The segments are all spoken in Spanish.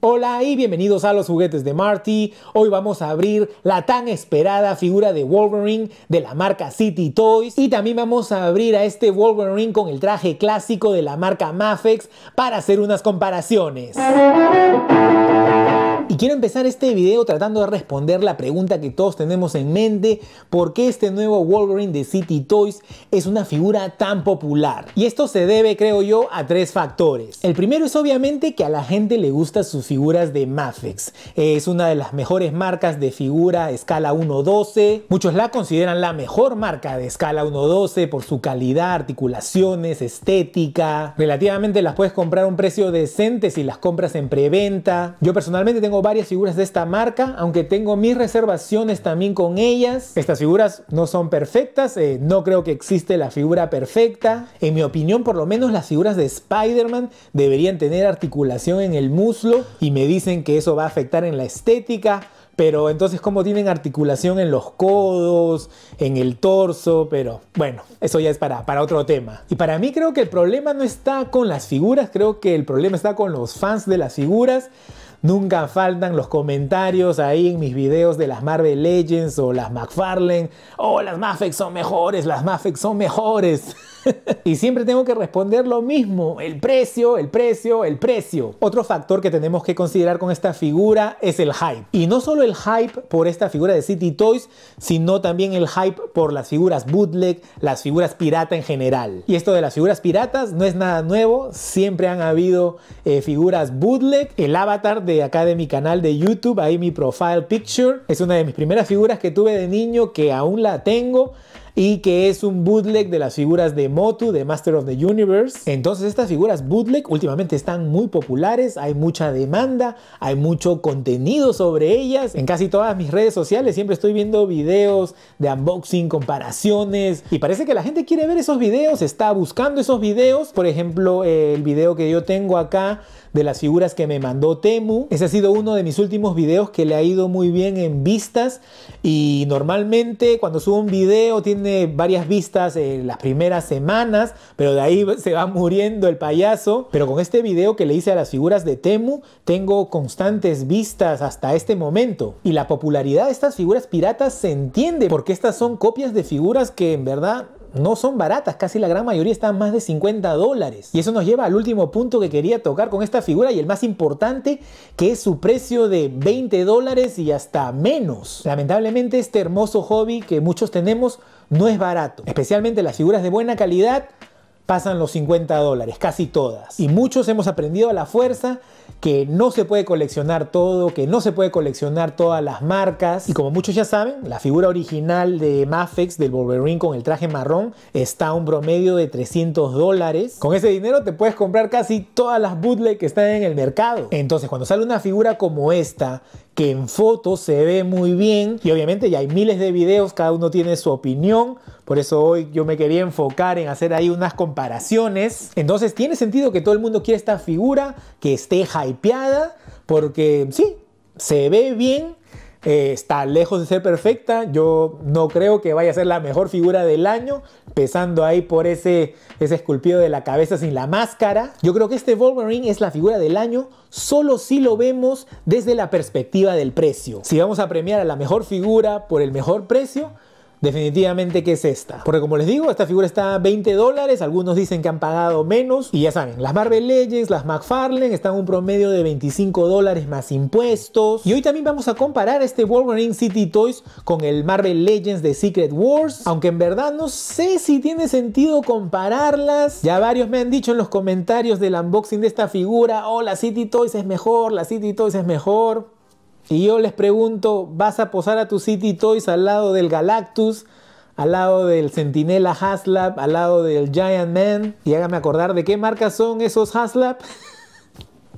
Hola y bienvenidos a los juguetes de Marty. Hoy vamos a abrir la tan esperada figura de Wolverine de la marca City Toys y también vamos a abrir a este Wolverine con el traje clásico de la marca Mafex para hacer unas comparaciones. Y quiero empezar este video tratando de responder la pregunta que todos tenemos en mente, ¿por qué este nuevo Wolverine de City Toys es una figura tan popular? Y esto se debe, creo yo, a tres factores. El primero es obviamente que a la gente le gustan sus figuras de Mafex. Es una de las mejores marcas de figura escala 1.12. Muchos la consideran la mejor marca de escala 1.12 por su calidad, articulaciones, estética. Relativamente las puedes comprar a un precio decente si las compras en preventa. Yo personalmente tengo varias figuras de esta marca, aunque tengo mis reservaciones también con ellas. Estas figuras no son perfectas, eh, no creo que existe la figura perfecta. En mi opinión, por lo menos las figuras de Spider-Man deberían tener articulación en el muslo y me dicen que eso va a afectar en la estética. Pero entonces, ¿cómo tienen articulación en los codos, en el torso? Pero bueno, eso ya es para, para otro tema. Y para mí creo que el problema no está con las figuras, creo que el problema está con los fans de las figuras. Nunca faltan los comentarios ahí en mis videos de las Marvel Legends o las McFarlane. Oh, las Mafex son mejores, las Mafex son mejores. y siempre tengo que responder lo mismo, el precio, el precio, el precio. Otro factor que tenemos que considerar con esta figura es el hype. Y no solo el hype por esta figura de City Toys, sino también el hype por las figuras bootleg, las figuras pirata en general. Y esto de las figuras piratas no es nada nuevo, siempre han habido eh, figuras bootleg. El avatar de acá de mi canal de YouTube, ahí mi profile picture, es una de mis primeras figuras que tuve de niño que aún la tengo y que es un bootleg de las figuras de Motu de Master of the Universe. Entonces estas figuras bootleg últimamente están muy populares, hay mucha demanda, hay mucho contenido sobre ellas. En casi todas mis redes sociales siempre estoy viendo videos de unboxing, comparaciones y parece que la gente quiere ver esos videos, está buscando esos videos. Por ejemplo, el video que yo tengo acá de las figuras que me mandó Temu. Ese ha sido uno de mis últimos videos que le ha ido muy bien en vistas y normalmente cuando subo un video tiene varias vistas en las primeras semanas, pero de ahí se va muriendo el payaso. Pero con este video que le hice a las figuras de Temu, tengo constantes vistas hasta este momento. Y la popularidad de estas figuras piratas se entiende porque estas son copias de figuras que en verdad no son baratas, casi la gran mayoría están más de 50 dólares. Y eso nos lleva al último punto que quería tocar con esta figura y el más importante, que es su precio de 20 dólares y hasta menos. Lamentablemente este hermoso hobby que muchos tenemos no es barato, especialmente las figuras de buena calidad pasan los 50 dólares, casi todas. Y muchos hemos aprendido a la fuerza que no se puede coleccionar todo, que no se puede coleccionar todas las marcas. Y como muchos ya saben, la figura original de Mafex del Wolverine con el traje marrón está a un promedio de 300 dólares. Con ese dinero te puedes comprar casi todas las bootleg que están en el mercado. Entonces, cuando sale una figura como esta, que en fotos se ve muy bien, y obviamente ya hay miles de videos, cada uno tiene su opinión, por eso hoy yo me quería enfocar en hacer ahí unas comparaciones. Entonces tiene sentido que todo el mundo quiera esta figura, que esté hypeada, porque sí, se ve bien, eh, está lejos de ser perfecta. Yo no creo que vaya a ser la mejor figura del año, Pesando ahí por ese, ese esculpido de la cabeza sin la máscara. Yo creo que este Wolverine es la figura del año solo si lo vemos desde la perspectiva del precio. Si vamos a premiar a la mejor figura por el mejor precio, definitivamente que es esta. Porque como les digo, esta figura está a 20 dólares, algunos dicen que han pagado menos. Y ya saben, las Marvel Legends, las McFarlane están un promedio de 25 dólares más impuestos. Y hoy también vamos a comparar este Wolverine City Toys con el Marvel Legends de Secret Wars. Aunque en verdad no sé si tiene sentido compararlas. Ya varios me han dicho en los comentarios del unboxing de esta figura, oh la City Toys es mejor, la City Toys es mejor. Y yo les pregunto, ¿vas a posar a tu City Toys al lado del Galactus, al lado del Sentinela Haslab, al lado del Giant Man? Y hágame acordar de qué marca son esos Haslab.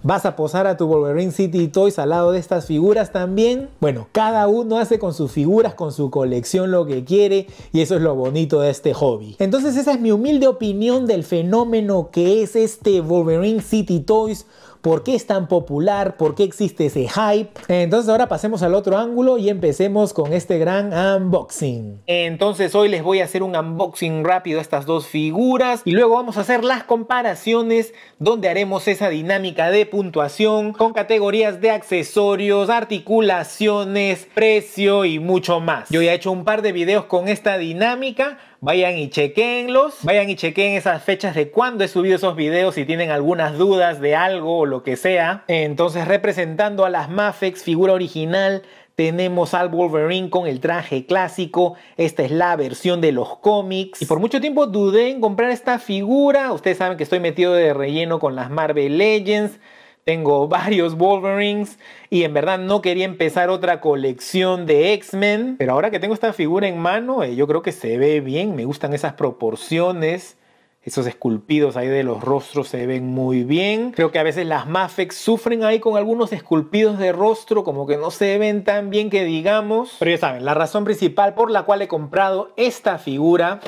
¿Vas a posar a tu Wolverine City Toys al lado de estas figuras también? Bueno, cada uno hace con sus figuras, con su colección lo que quiere y eso es lo bonito de este hobby. Entonces esa es mi humilde opinión del fenómeno que es este Wolverine City Toys por qué es tan popular, por qué existe ese hype. Entonces ahora pasemos al otro ángulo y empecemos con este gran unboxing. Entonces hoy les voy a hacer un unboxing rápido a estas dos figuras y luego vamos a hacer las comparaciones donde haremos esa dinámica de puntuación con categorías de accesorios, articulaciones, precio y mucho más. Yo ya he hecho un par de videos con esta dinámica Vayan y chequenlos. Vayan y chequen esas fechas de cuándo he subido esos videos si tienen algunas dudas de algo o lo que sea. Entonces, representando a las Mafex, figura original, tenemos al Wolverine con el traje clásico. Esta es la versión de los cómics. Y por mucho tiempo dudé en comprar esta figura. Ustedes saben que estoy metido de relleno con las Marvel Legends tengo varios Wolverines y en verdad no quería empezar otra colección de X-Men. Pero ahora que tengo esta figura en mano, eh, yo creo que se ve bien, me gustan esas proporciones. Esos esculpidos ahí de los rostros se ven muy bien. Creo que a veces las Mafex sufren ahí con algunos esculpidos de rostro, como que no se ven tan bien que digamos. Pero ya saben, la razón principal por la cual he comprado esta figura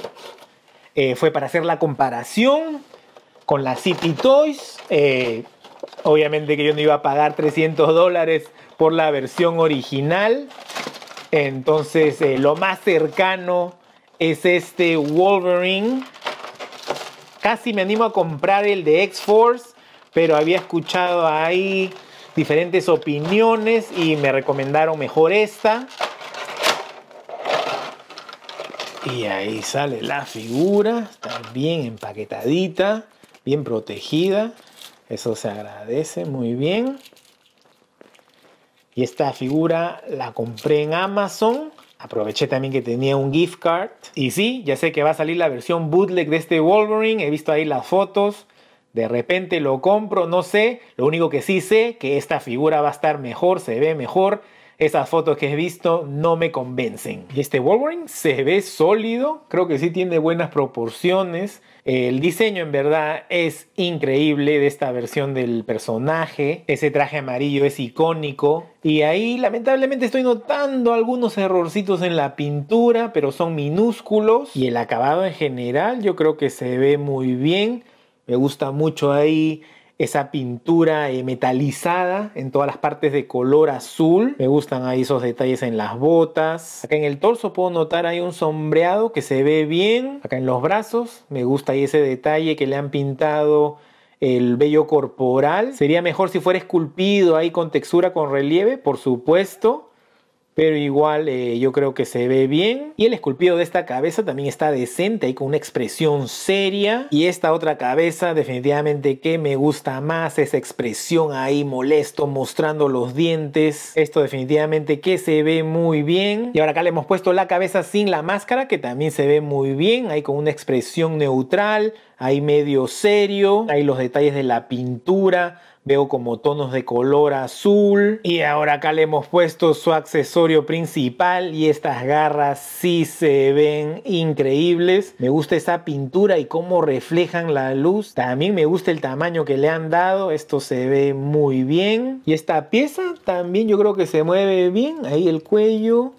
eh, fue para hacer la comparación con la City Toys. Eh, Obviamente que yo no iba a pagar 300 dólares por la versión original. Entonces eh, lo más cercano es este Wolverine. Casi me animo a comprar el de X-Force, pero había escuchado ahí diferentes opiniones y me recomendaron mejor esta. Y ahí sale la figura, está bien empaquetadita, bien protegida. Eso se agradece muy bien. Y esta figura la compré en Amazon. Aproveché también que tenía un gift card. Y sí, ya sé que va a salir la versión bootleg de este Wolverine. He visto ahí las fotos. De repente lo compro, no sé. Lo único que sí sé que esta figura va a estar mejor, se ve mejor esas fotos que he visto no me convencen. Este Wolverine se ve sólido, creo que sí tiene buenas proporciones. El diseño en verdad es increíble de esta versión del personaje. Ese traje amarillo es icónico. Y ahí lamentablemente estoy notando algunos errorcitos en la pintura, pero son minúsculos. Y el acabado en general yo creo que se ve muy bien. Me gusta mucho ahí esa pintura eh, metalizada en todas las partes de color azul. Me gustan ahí esos detalles en las botas. Acá en el torso puedo notar hay un sombreado que se ve bien. Acá en los brazos me gusta ahí ese detalle que le han pintado el vello corporal. Sería mejor si fuera esculpido ahí con textura, con relieve, por supuesto pero igual eh, yo creo que se ve bien. Y el esculpido de esta cabeza también está decente, ahí con una expresión seria. Y esta otra cabeza definitivamente que me gusta más, esa expresión ahí molesto, mostrando los dientes. Esto definitivamente que se ve muy bien. Y ahora acá le hemos puesto la cabeza sin la máscara, que también se ve muy bien, ahí con una expresión neutral, ahí medio serio. Hay los detalles de la pintura, veo como tonos de color azul. Y ahora acá le hemos puesto su accesorio principal y estas garras sí se ven increíbles. Me gusta esa pintura y cómo reflejan la luz. También me gusta el tamaño que le han dado, esto se ve muy bien. Y esta pieza también yo creo que se mueve bien, ahí el cuello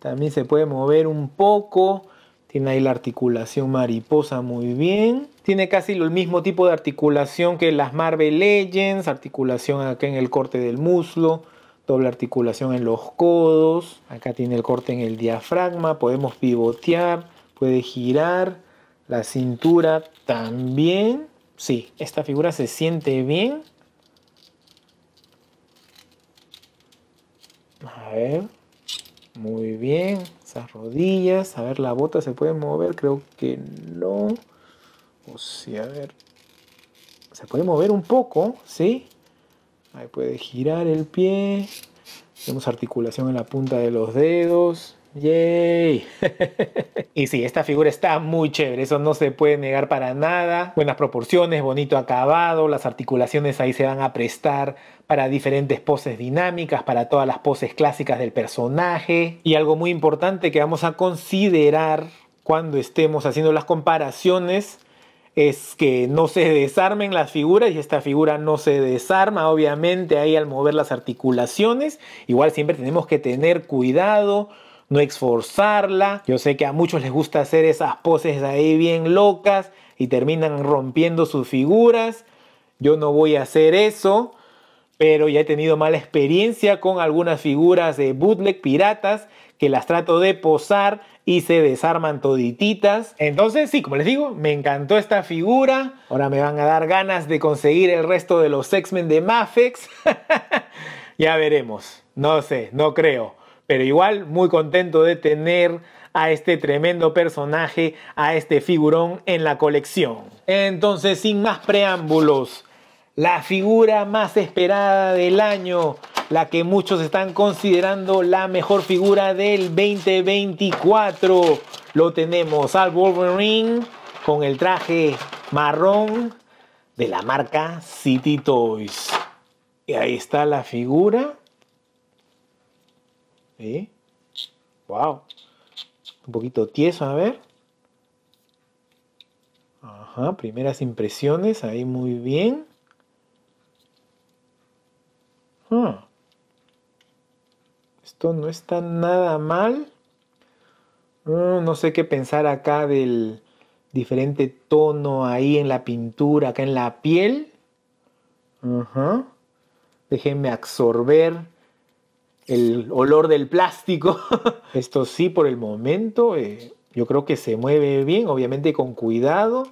también se puede mover un poco. Tiene ahí la articulación mariposa muy bien. Tiene casi el mismo tipo de articulación que las Marvel Legends, articulación acá en el corte del muslo, doble articulación en los codos, acá tiene el corte en el diafragma, podemos pivotear, puede girar, la cintura también. Sí, esta figura se siente bien. A ver, muy bien, esas rodillas, a ver la bota se puede mover, creo que no. O pues sea, a ver. Se puede mover un poco, ¿sí? Ahí puede girar el pie. Tenemos articulación en la punta de los dedos. ¡Yay! y sí, esta figura está muy chévere, eso no se puede negar para nada. Buenas proporciones, bonito acabado, las articulaciones ahí se van a prestar para diferentes poses dinámicas, para todas las poses clásicas del personaje. Y algo muy importante que vamos a considerar cuando estemos haciendo las comparaciones es que no se desarmen las figuras y esta figura no se desarma, obviamente ahí al mover las articulaciones, igual siempre tenemos que tener cuidado, no esforzarla. Yo sé que a muchos les gusta hacer esas poses ahí bien locas y terminan rompiendo sus figuras. Yo no voy a hacer eso, pero ya he tenido mala experiencia con algunas figuras de bootleg piratas que las trato de posar y se desarman todititas. Entonces, sí, como les digo, me encantó esta figura. Ahora me van a dar ganas de conseguir el resto de los X-Men de Mafex. ya veremos. No sé, no creo. Pero igual, muy contento de tener a este tremendo personaje, a este figurón en la colección. Entonces, sin más preámbulos, la figura más esperada del año, la que muchos están considerando la mejor figura del 2024. Lo tenemos al Wolverine con el traje marrón de la marca City Toys. Y ahí está la figura. Wow. Un poquito tieso, a ver. Ajá, primeras impresiones, ahí muy bien. Hmm. Esto no está nada mal. Hmm, no sé qué pensar acá del diferente tono ahí en la pintura, acá en la piel. Déjenme absorber el olor del plástico. Esto sí, por el momento, eh, yo creo que se mueve bien, obviamente con cuidado.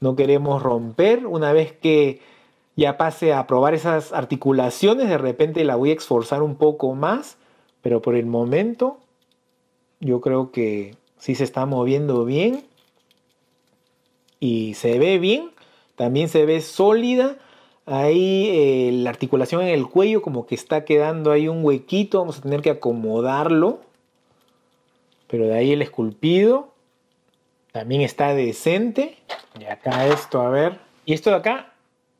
No queremos romper. Una vez que ya pase a probar esas articulaciones, de repente la voy a esforzar un poco más, pero por el momento yo creo que sí se está moviendo bien y se ve bien, también se ve sólida. Ahí eh, la articulación en el cuello como que está quedando ahí un huequito, vamos a tener que acomodarlo. Pero de ahí el esculpido también está decente. Y acá esto, a ver. Y esto de acá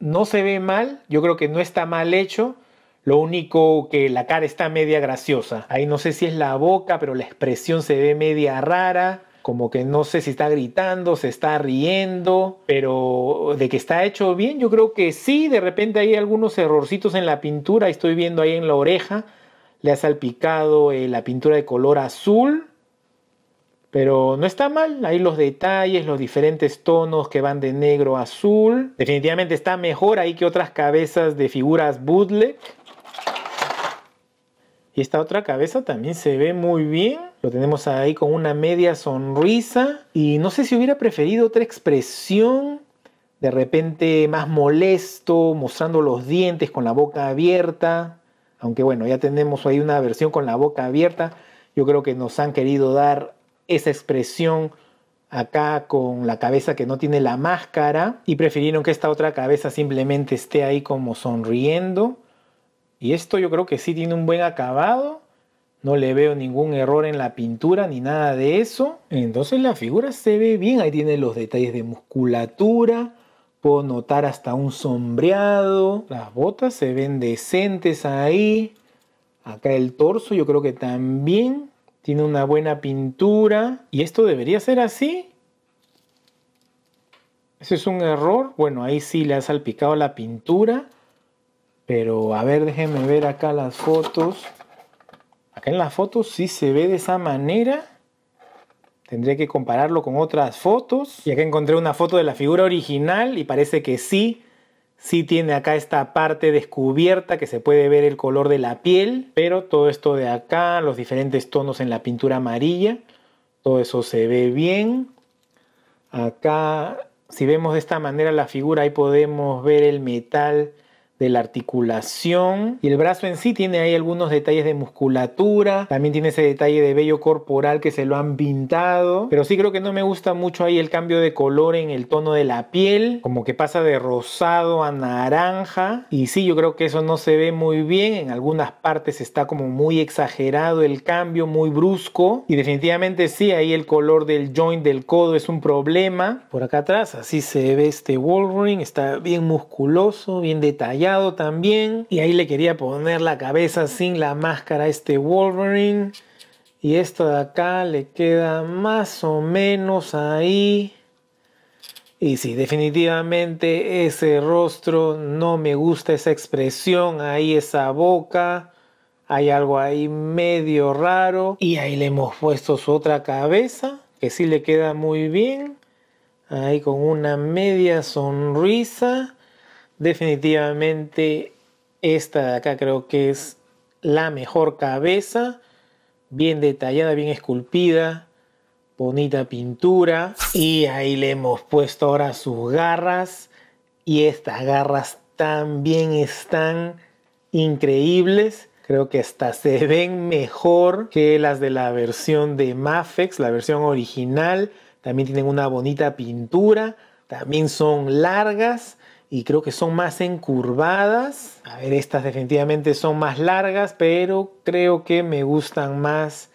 no se ve mal, yo creo que no está mal hecho, lo único que la cara está media graciosa. Ahí no sé si es la boca, pero la expresión se ve media rara. Como que no sé si está gritando, se está riendo, pero de que está hecho bien, yo creo que sí. De repente hay algunos errorcitos en la pintura. Estoy viendo ahí en la oreja, le ha salpicado eh, la pintura de color azul. Pero no está mal, ahí los detalles, los diferentes tonos que van de negro a azul. Definitivamente está mejor ahí que otras cabezas de figuras bootleg. Y esta otra cabeza también se ve muy bien. Lo tenemos ahí con una media sonrisa. Y no sé si hubiera preferido otra expresión. De repente más molesto, mostrando los dientes con la boca abierta. Aunque bueno, ya tenemos ahí una versión con la boca abierta. Yo creo que nos han querido dar esa expresión acá con la cabeza que no tiene la máscara y prefirieron que esta otra cabeza simplemente esté ahí como sonriendo. Y esto yo creo que sí tiene un buen acabado. No le veo ningún error en la pintura ni nada de eso. Entonces la figura se ve bien. Ahí tiene los detalles de musculatura. Puedo notar hasta un sombreado. Las botas se ven decentes ahí. Acá el torso yo creo que también tiene una buena pintura. ¿Y esto debería ser así? Ese es un error? Bueno, ahí sí le ha salpicado la pintura. Pero a ver, déjenme ver acá las fotos. Acá en las fotos sí se ve de esa manera. Tendría que compararlo con otras fotos. Y acá encontré una foto de la figura original y parece que sí si tiene acá esta parte descubierta que se puede ver el color de la piel, pero todo esto de acá, los diferentes tonos en la pintura amarilla, todo eso se ve bien. Acá, si vemos de esta manera la figura, ahí podemos ver el metal de la articulación y el brazo en sí tiene ahí algunos detalles de musculatura, también tiene ese detalle de vello corporal que se lo han pintado, pero sí creo que no me gusta mucho ahí el cambio de color en el tono de la piel, como que pasa de rosado a naranja y sí, yo creo que eso no se ve muy bien, en algunas partes está como muy exagerado el cambio, muy brusco y definitivamente sí, ahí el color del joint del codo es un problema. Por acá atrás así se ve este Wolverine, está bien musculoso, bien detallado también. Y ahí le quería poner la cabeza sin la máscara este Wolverine. Y esto de acá le queda más o menos ahí. Y sí, definitivamente ese rostro no me gusta, esa expresión, ahí esa boca. Hay algo ahí medio raro. Y ahí le hemos puesto su otra cabeza, que sí le queda muy bien. Ahí con una media sonrisa. Definitivamente esta de acá creo que es la mejor cabeza, bien detallada, bien esculpida, bonita pintura. Y ahí le hemos puesto ahora sus garras y estas garras también están increíbles. Creo que hasta se ven mejor que las de la versión de Mafex, la versión original. También tienen una bonita pintura. También son largas y creo que son más encurvadas. A ver, estas definitivamente son más largas, pero creo que me gustan más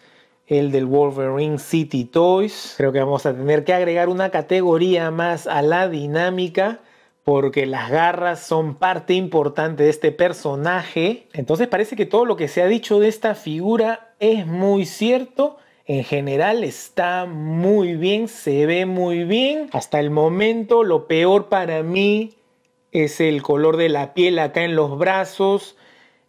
el del Wolverine City Toys. Creo que vamos a tener que agregar una categoría más a la dinámica porque las garras son parte importante de este personaje. Entonces parece que todo lo que se ha dicho de esta figura es muy cierto. En general está muy bien, se ve muy bien. Hasta el momento lo peor para mí es el color de la piel acá en los brazos,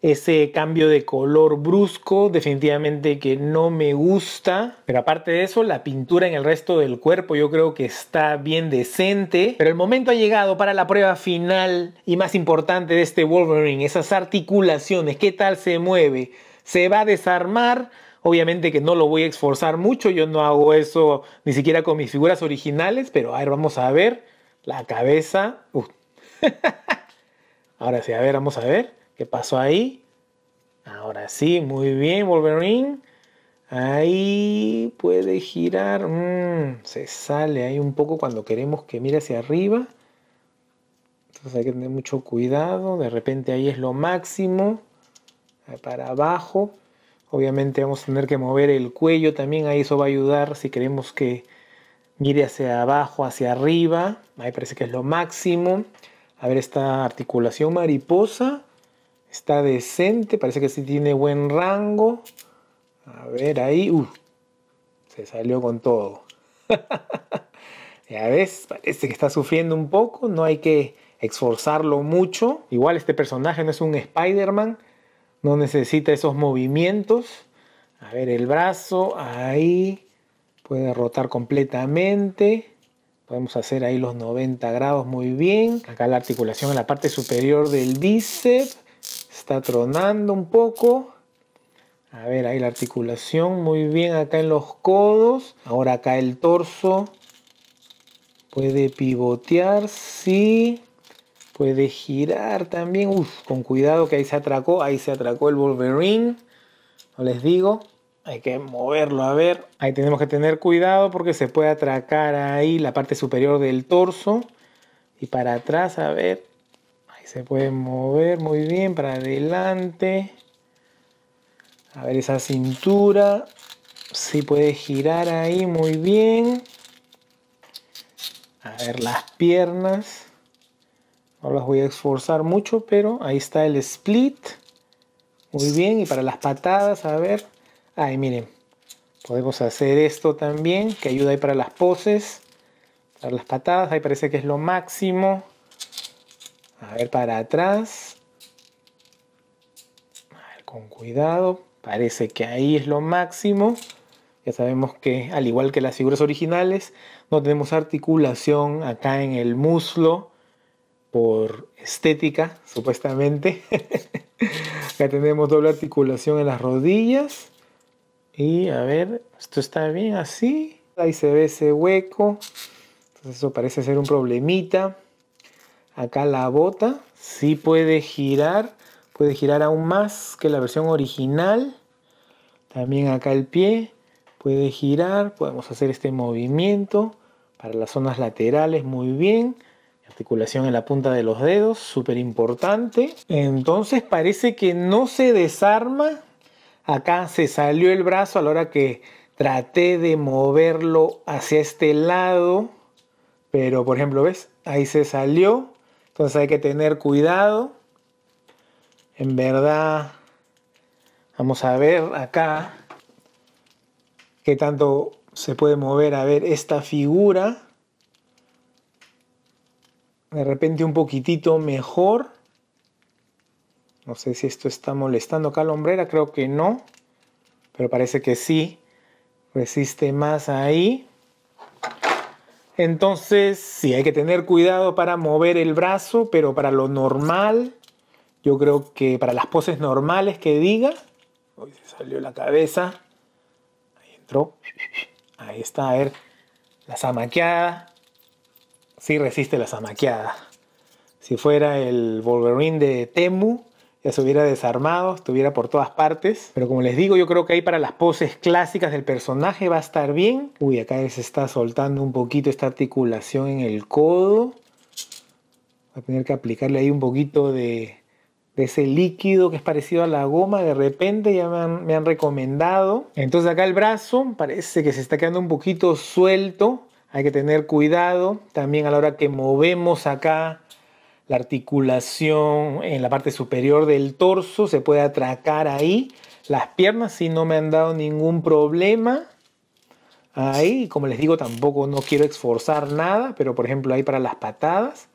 ese cambio de color brusco, definitivamente que no me gusta. Pero aparte de eso, la pintura en el resto del cuerpo yo creo que está bien decente. Pero el momento ha llegado para la prueba final y más importante de este Wolverine, esas articulaciones, qué tal se mueve, se va a desarmar. Obviamente que no lo voy a esforzar mucho, yo no hago eso ni siquiera con mis figuras originales, pero a ver, vamos a ver. La cabeza, Ahora sí, a ver, vamos a ver qué pasó ahí. Ahora sí, muy bien, Wolverine. Ahí puede girar. Mm, se sale ahí un poco cuando queremos que mire hacia arriba. Entonces hay que tener mucho cuidado. De repente ahí es lo máximo. Ah, para abajo. Obviamente vamos a tener que mover el cuello también. Ahí eso va a ayudar si queremos que mire hacia abajo, hacia arriba. Ahí parece que es lo máximo. A ver, esta articulación mariposa está decente, parece que sí tiene buen rango. A ver, ahí, uh, se salió con todo. ya ves, parece que está sufriendo un poco, no hay que esforzarlo mucho. Igual este personaje no es un Spider-Man, no necesita esos movimientos. A ver, el brazo, ahí, puede rotar completamente. Podemos hacer ahí los 90 grados muy bien. Acá la articulación en la parte superior del bíceps está tronando un poco. A ver, ahí la articulación muy bien acá en los codos. Ahora acá el torso puede pivotear, sí. Puede girar también. Uf, con cuidado que ahí se atracó, ahí se atracó el Wolverine. No les digo hay que moverlo a ver. Ahí tenemos que tener cuidado porque se puede atracar ahí la parte superior del torso. Y para atrás, a ver. Ahí se puede mover muy bien para adelante. A ver esa cintura. Sí puede girar ahí muy bien. A ver las piernas. No las voy a esforzar mucho, pero ahí está el split. Muy bien. Y para las patadas, a ver. Ahí miren, podemos hacer esto también, que ayuda ahí para las poses, para las patadas, ahí parece que es lo máximo. A ver, para atrás. A ver, con cuidado, parece que ahí es lo máximo. Ya sabemos que, al igual que las figuras originales, no tenemos articulación acá en el muslo por estética, supuestamente. acá tenemos doble articulación en las rodillas y a ver, esto está bien así. Ahí se ve ese hueco. Entonces eso parece ser un problemita. Acá la bota sí puede girar. Puede girar aún más que la versión original. También acá el pie puede girar. Podemos hacer este movimiento para las zonas laterales muy bien. Articulación en la punta de los dedos, súper importante. Entonces parece que no se desarma acá se salió el brazo a la hora que traté de moverlo hacia este lado. Pero por ejemplo, ¿ves? Ahí se salió. Entonces hay que tener cuidado. En verdad, vamos a ver acá qué tanto se puede mover. A ver, esta figura. De repente un poquitito mejor. No sé si esto está molestando acá la hombrera, creo que no, pero parece que sí. Resiste más ahí. Entonces, sí, hay que tener cuidado para mover el brazo, pero para lo normal, yo creo que para las poses normales que diga, uy, se salió la cabeza, ahí entró, ahí está, a ver, la zamaqueada, sí resiste la zamaqueada. Si fuera el Wolverine de Temu, ya se hubiera desarmado, estuviera por todas partes. Pero como les digo, yo creo que ahí para las poses clásicas del personaje va a estar bien. Uy, acá se está soltando un poquito esta articulación en el codo. Va a tener que aplicarle ahí un poquito de, ese líquido que es parecido a la goma, de repente ya me han, me han, recomendado. Entonces acá el brazo parece que se está quedando un poquito suelto, hay que tener cuidado. También a la hora que movemos acá la articulación en la parte superior del torso, se puede atracar ahí. Las piernas si no me han dado ningún problema. Ahí, como les digo, tampoco no quiero esforzar nada, pero por ejemplo ahí para las patadas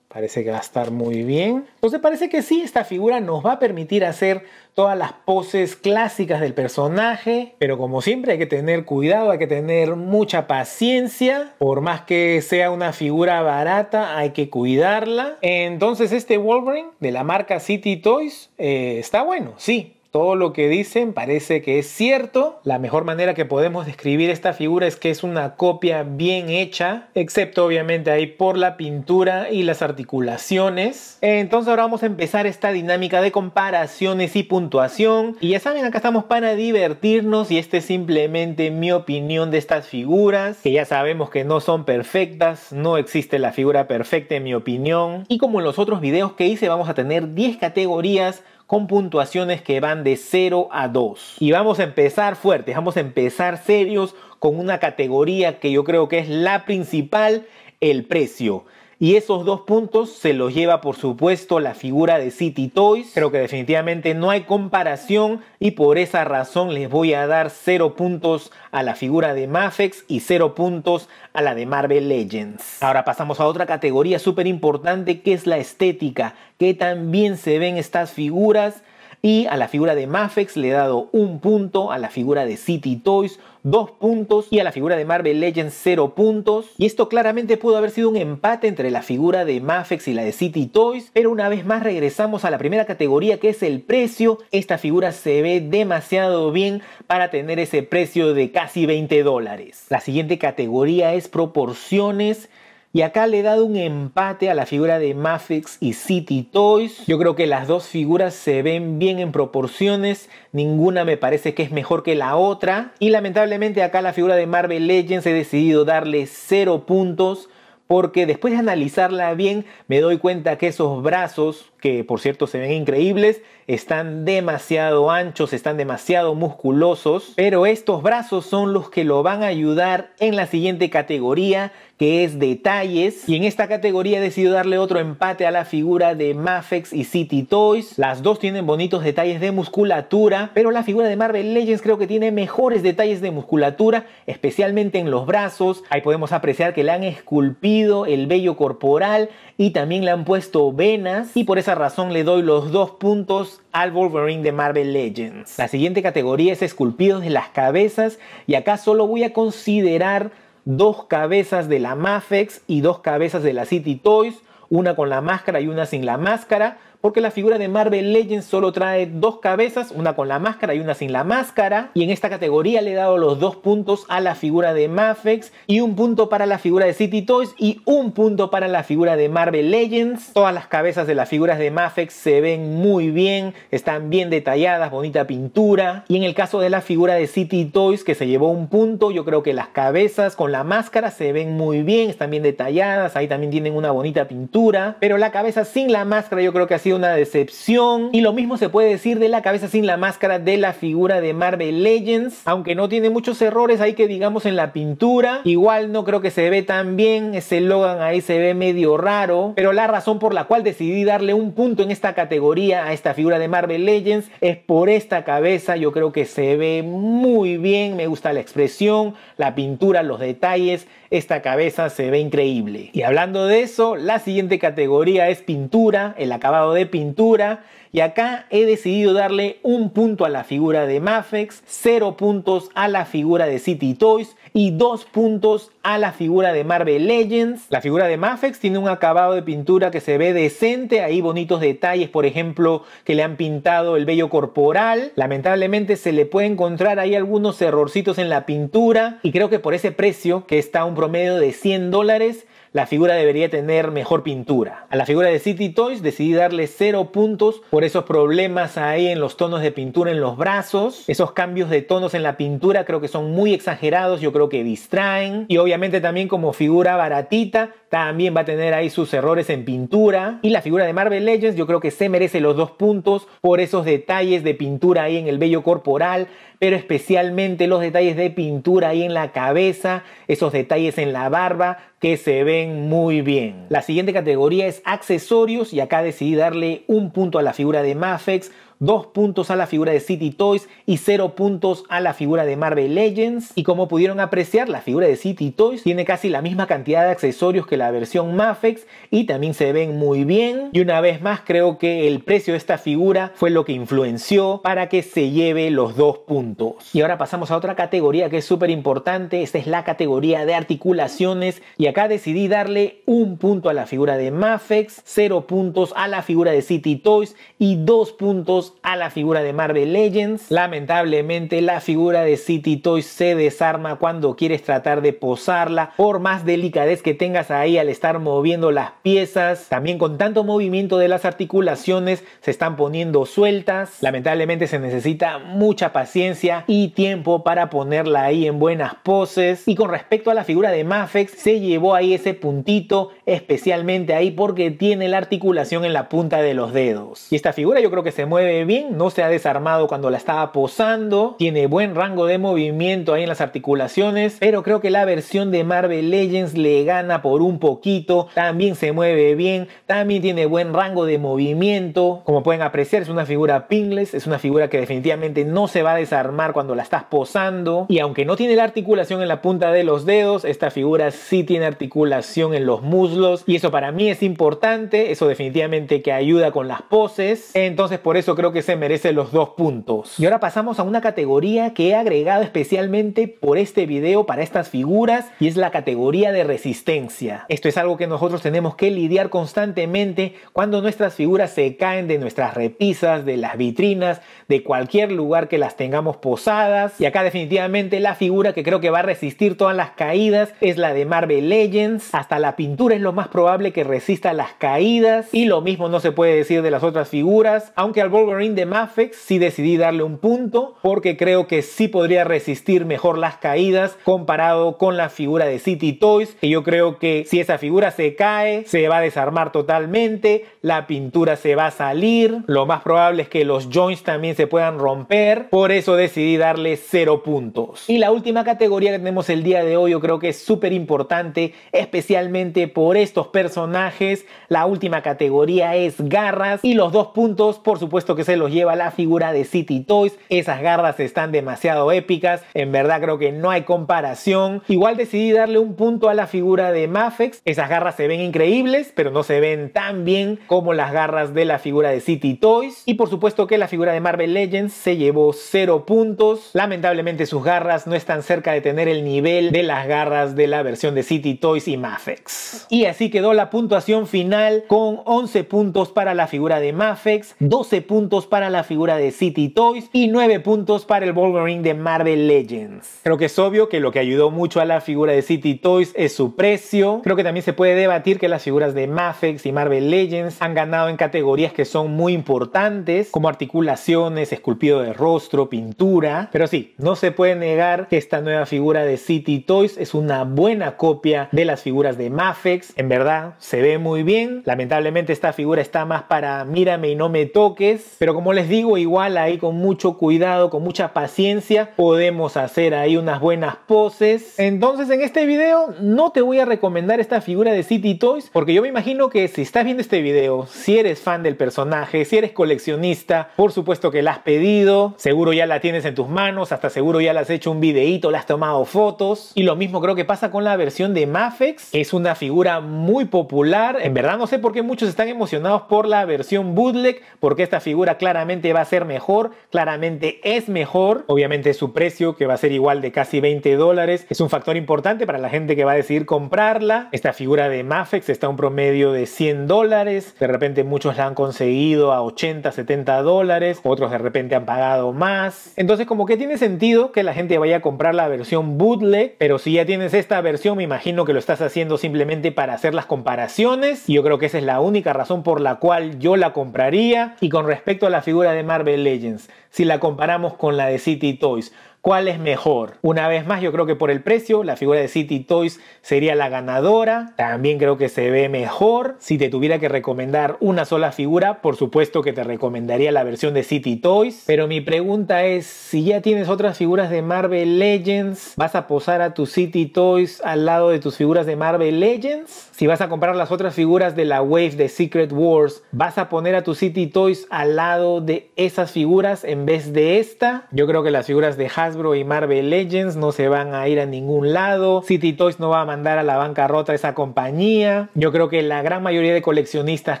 Parece que va a estar muy bien. Entonces parece que sí, esta figura nos va a permitir hacer todas las poses clásicas del personaje. Pero como siempre hay que tener cuidado, hay que tener mucha paciencia. Por más que sea una figura barata, hay que cuidarla. Entonces este Wolverine de la marca City Toys eh, está bueno, sí. Todo lo que dicen parece que es cierto. La mejor manera que podemos describir esta figura es que es una copia bien hecha, excepto obviamente ahí por la pintura y las articulaciones. Entonces ahora vamos a empezar esta dinámica de comparaciones y puntuación. Y ya saben, acá estamos para divertirnos y esta es simplemente mi opinión de estas figuras, que ya sabemos que no son perfectas, no existe la figura perfecta en mi opinión. Y como en los otros videos que hice, vamos a tener 10 categorías con puntuaciones que van de 0 a 2. Y vamos a empezar fuertes, vamos a empezar serios con una categoría que yo creo que es la principal, el precio. Y esos dos puntos se los lleva por supuesto la figura de City Toys. Creo que definitivamente no hay comparación y por esa razón les voy a dar 0 puntos a la figura de Mafex y 0 puntos a la de Marvel Legends. Ahora pasamos a otra categoría súper importante que es la estética. que también se ven estas figuras? Y a la figura de Mafex le he dado un punto, a la figura de City Toys dos puntos y a la figura de Marvel Legends cero puntos. Y esto claramente pudo haber sido un empate entre la figura de Mafex y la de City Toys, pero una vez más regresamos a la primera categoría que es el precio. Esta figura se ve demasiado bien para tener ese precio de casi 20 dólares. La siguiente categoría es proporciones y acá le he dado un empate a la figura de Mafix y City Toys. Yo creo que las dos figuras se ven bien en proporciones. Ninguna me parece que es mejor que la otra. Y lamentablemente acá la figura de Marvel Legends he decidido darle 0 puntos. Porque después de analizarla bien me doy cuenta que esos brazos que por cierto se ven increíbles, están demasiado anchos, están demasiado musculosos, pero estos brazos son los que lo van a ayudar en la siguiente categoría que es detalles y en esta categoría he decidido darle otro empate a la figura de Mafex y City Toys. Las dos tienen bonitos detalles de musculatura, pero la figura de Marvel Legends creo que tiene mejores detalles de musculatura, especialmente en los brazos. Ahí podemos apreciar que le han esculpido el vello corporal y también le han puesto venas y por esa razón le doy los dos puntos al Wolverine de Marvel Legends. La siguiente categoría es esculpidos de las cabezas y acá solo voy a considerar dos cabezas de la Mafex y dos cabezas de la City Toys, una con la máscara y una sin la máscara porque la figura de Marvel Legends solo trae dos cabezas, una con la máscara y una sin la máscara. Y en esta categoría le he dado los dos puntos a la figura de Mafex y un punto para la figura de City Toys y un punto para la figura de Marvel Legends. Todas las cabezas de las figuras de Mafex se ven muy bien, están bien detalladas, bonita pintura. Y en el caso de la figura de City Toys que se llevó un punto, yo creo que las cabezas con la máscara se ven muy bien, están bien detalladas, ahí también tienen una bonita pintura. Pero la cabeza sin la máscara yo creo que ha una decepción. Y lo mismo se puede decir de la cabeza sin la máscara de la figura de Marvel Legends. Aunque no tiene muchos errores ahí que digamos en la pintura. Igual no creo que se ve tan bien. Ese Logan ahí se ve medio raro. Pero la razón por la cual decidí darle un punto en esta categoría a esta figura de Marvel Legends es por esta cabeza. Yo creo que se ve muy bien. Me gusta la expresión, la pintura, los detalles. Esta cabeza se ve increíble. Y hablando de eso, la siguiente categoría es pintura, el acabado de pintura y acá he decidido darle un punto a la figura de Mafex, 0 puntos a la figura de City Toys y dos puntos a la figura de Marvel Legends. La figura de Mafex tiene un acabado de pintura que se ve decente, hay bonitos detalles, por ejemplo, que le han pintado el vello corporal. Lamentablemente se le puede encontrar ahí algunos errorcitos en la pintura y creo que por ese precio, que está un promedio de 100 dólares, la figura debería tener mejor pintura. A la figura de City Toys decidí darle 0 puntos por esos problemas ahí en los tonos de pintura en los brazos. Esos cambios de tonos en la pintura creo que son muy exagerados, yo creo que distraen. Y obviamente también como figura baratita, también va a tener ahí sus errores en pintura. Y la figura de Marvel Legends yo creo que se merece los dos puntos por esos detalles de pintura ahí en el vello corporal, pero especialmente los detalles de pintura ahí en la cabeza, esos detalles en la barba que se ven muy bien. La siguiente categoría es accesorios y acá decidí darle un punto a la figura de Mafex Dos puntos a la figura de City Toys y cero puntos a la figura de Marvel Legends. Y como pudieron apreciar, la figura de City Toys tiene casi la misma cantidad de accesorios que la versión Mafex y también se ven muy bien. Y una vez más, creo que el precio de esta figura fue lo que influenció para que se lleve los dos puntos. Y ahora pasamos a otra categoría que es súper importante. Esta es la categoría de articulaciones y acá decidí darle un punto a la figura de Mafex, Cero puntos a la figura de City Toys y dos puntos a la figura de Marvel Legends. Lamentablemente la figura de City Toys se desarma cuando quieres tratar de posarla. Por más delicadez que tengas ahí al estar moviendo las piezas. También con tanto movimiento de las articulaciones se están poniendo sueltas. Lamentablemente se necesita mucha paciencia y tiempo para ponerla ahí en buenas poses. Y con respecto a la figura de Mafex se llevó ahí ese puntito especialmente ahí porque tiene la articulación en la punta de los dedos. Y esta figura yo creo que se mueve bien, no se ha desarmado cuando la estaba posando, tiene buen rango de movimiento ahí en las articulaciones, pero creo que la versión de Marvel Legends le gana por un poquito, también se mueve bien, también tiene buen rango de movimiento, como pueden apreciar es una figura pingles es una figura que definitivamente no se va a desarmar cuando la estás posando, y aunque no tiene la articulación en la punta de los dedos, esta figura sí tiene articulación en los muslos, y eso para mí es importante, eso definitivamente que ayuda con las poses, entonces por eso creo que se merece los dos puntos. Y ahora pasamos a una categoría que he agregado especialmente por este video para estas figuras y es la categoría de resistencia. Esto es algo que nosotros tenemos que lidiar constantemente cuando nuestras figuras se caen de nuestras repisas, de las vitrinas, de cualquier lugar que las tengamos posadas. Y acá definitivamente la figura que creo que va a resistir todas las caídas es la de Marvel Legends. Hasta la pintura es lo más probable que resista las caídas y lo mismo no se puede decir de las otras figuras, aunque al Wolverine de Mafex sí decidí darle un punto porque creo que sí podría resistir mejor las caídas comparado con la figura de City Toys que yo creo que si esa figura se cae se va a desarmar totalmente, la pintura se va a salir, lo más probable es que los joints también se puedan romper, por eso decidí darle cero puntos. Y la última categoría que tenemos el día de hoy yo creo que es súper importante, especialmente por estos personajes, la última categoría es garras y los dos puntos por supuesto que se los lleva la figura de City Toys. Esas garras están demasiado épicas. En verdad creo que no hay comparación. Igual decidí darle un punto a la figura de Mafex. Esas garras se ven increíbles, pero no se ven tan bien como las garras de la figura de City Toys. Y por supuesto que la figura de Marvel Legends se llevó cero puntos. Lamentablemente sus garras no están cerca de tener el nivel de las garras de la versión de City Toys y Mafex. Y así quedó la puntuación final con 11 puntos para la figura de Mafex, 12 puntos para la figura de City Toys y 9 puntos para el Wolverine de Marvel Legends. Creo que es obvio que lo que ayudó mucho a la figura de City Toys es su precio. Creo que también se puede debatir que las figuras de Mafex y Marvel Legends han ganado en categorías que son muy importantes, como articulaciones, esculpido de rostro, pintura. Pero sí, no se puede negar que esta nueva figura de City Toys es una buena copia de las figuras de Mafex. En verdad, se ve muy bien. Lamentablemente esta figura está más para mírame y no me toques pero como les digo, igual ahí con mucho cuidado, con mucha paciencia, podemos hacer ahí unas buenas poses. Entonces en este video no te voy a recomendar esta figura de City Toys, porque yo me imagino que si estás viendo este video, si eres fan del personaje, si eres coleccionista, por supuesto que la has pedido, seguro ya la tienes en tus manos, hasta seguro ya la has hecho un videíto, La has tomado fotos. Y lo mismo creo que pasa con la versión de Mafex, es una figura muy popular. En verdad no sé por qué muchos están emocionados por la versión bootleg, porque esta figura claramente va a ser mejor, claramente es mejor. Obviamente su precio, que va a ser igual de casi 20 dólares, es un factor importante para la gente que va a decidir comprarla. Esta figura de Mafex está a un promedio de 100 dólares. De repente muchos la han conseguido a 80, 70 dólares. Otros de repente han pagado más. Entonces como que tiene sentido que la gente vaya a comprar la versión bootleg. Pero si ya tienes esta versión, me imagino que lo estás haciendo simplemente para hacer las comparaciones. Y yo creo que esa es la única razón por la cual yo la compraría. Y con respecto a la figura de Marvel Legends, si la comparamos con la de City Toys. ¿Cuál es mejor? Una vez más, yo creo que por el precio, la figura de City Toys sería la ganadora. También creo que se ve mejor. Si te tuviera que recomendar una sola figura, por supuesto que te recomendaría la versión de City Toys. Pero mi pregunta es, si ya tienes otras figuras de Marvel Legends, ¿vas a posar a tu City Toys al lado de tus figuras de Marvel Legends? Si vas a comprar las otras figuras de la Wave de Secret Wars, ¿vas a poner a tu City Toys al lado de esas figuras en vez de esta? Yo creo que las figuras de Hasbro y Marvel Legends no se van a ir a ningún lado, City Toys no va a mandar a la bancarrota a esa compañía. Yo creo que la gran mayoría de coleccionistas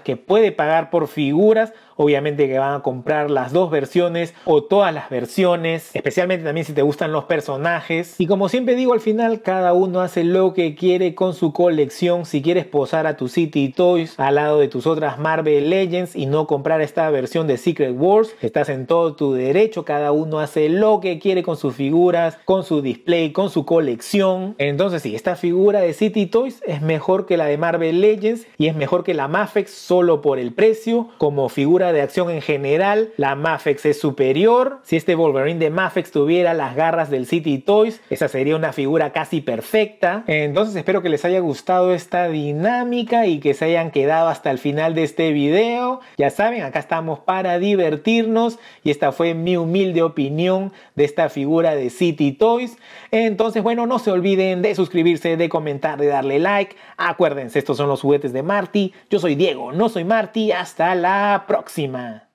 que puede pagar por figuras Obviamente que van a comprar las dos versiones o todas las versiones, especialmente también si te gustan los personajes. Y como siempre digo al final, cada uno hace lo que quiere con su colección. Si quieres posar a tu City Toys al lado de tus otras Marvel Legends y no comprar esta versión de Secret Wars, estás en todo tu derecho. Cada uno hace lo que quiere con sus figuras, con su display, con su colección. Entonces sí, esta figura de City Toys es mejor que la de Marvel Legends y es mejor que la Mafex solo por el precio como figura de acción en general, la Mafex es superior. Si este Wolverine de Mafex tuviera las garras del City Toys, esa sería una figura casi perfecta. Entonces espero que les haya gustado esta dinámica y que se hayan quedado hasta el final de este video. Ya saben, acá estamos para divertirnos y esta fue mi humilde opinión de esta figura de City Toys. Entonces, bueno, no se olviden de suscribirse, de comentar, de darle like. Acuérdense, estos son los juguetes de Marty. Yo soy Diego, no soy Marty. Hasta la próxima próxima.